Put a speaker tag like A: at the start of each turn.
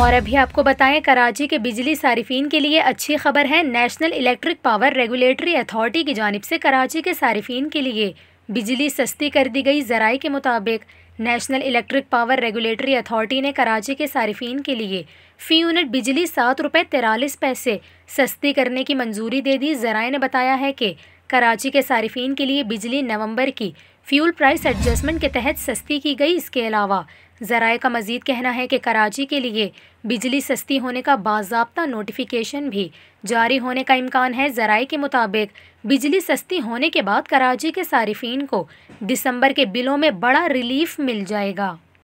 A: और अभी आपको बताएं कराची के बिजली सार्फिन के लिए अच्छी खबर है national electric power regulatory authority की जानब से कराची के सार्फिन के लिए बिजली सस्ती कर दी गई जराए के मुताबिक national electric power regulatory authority ने कराची के सार्फिन के लिए फ़ी यूनिट बिजली सात रुपये तिरालीस पैसे सस्ती करने की मंजूरी दे दी जराए ने बताया है कि कराची के सार्फिन के लिए बिजली नवंबर की फ्यूल प्राइस एडजस्टमेंट के तहत सस्ती की गई इसके अलावा जराए का मजीद कहना है कि कराची के लिए बिजली सस्ती होने का बाबा नोटिफिकेशन भी जारी होने का इम्कान है जराए के मुताबिक बिजली सस्ती होने के बाद कराची के सार्फिन को दिसंबर के बिलों में बड़ा रिलीफ मिल जाएगा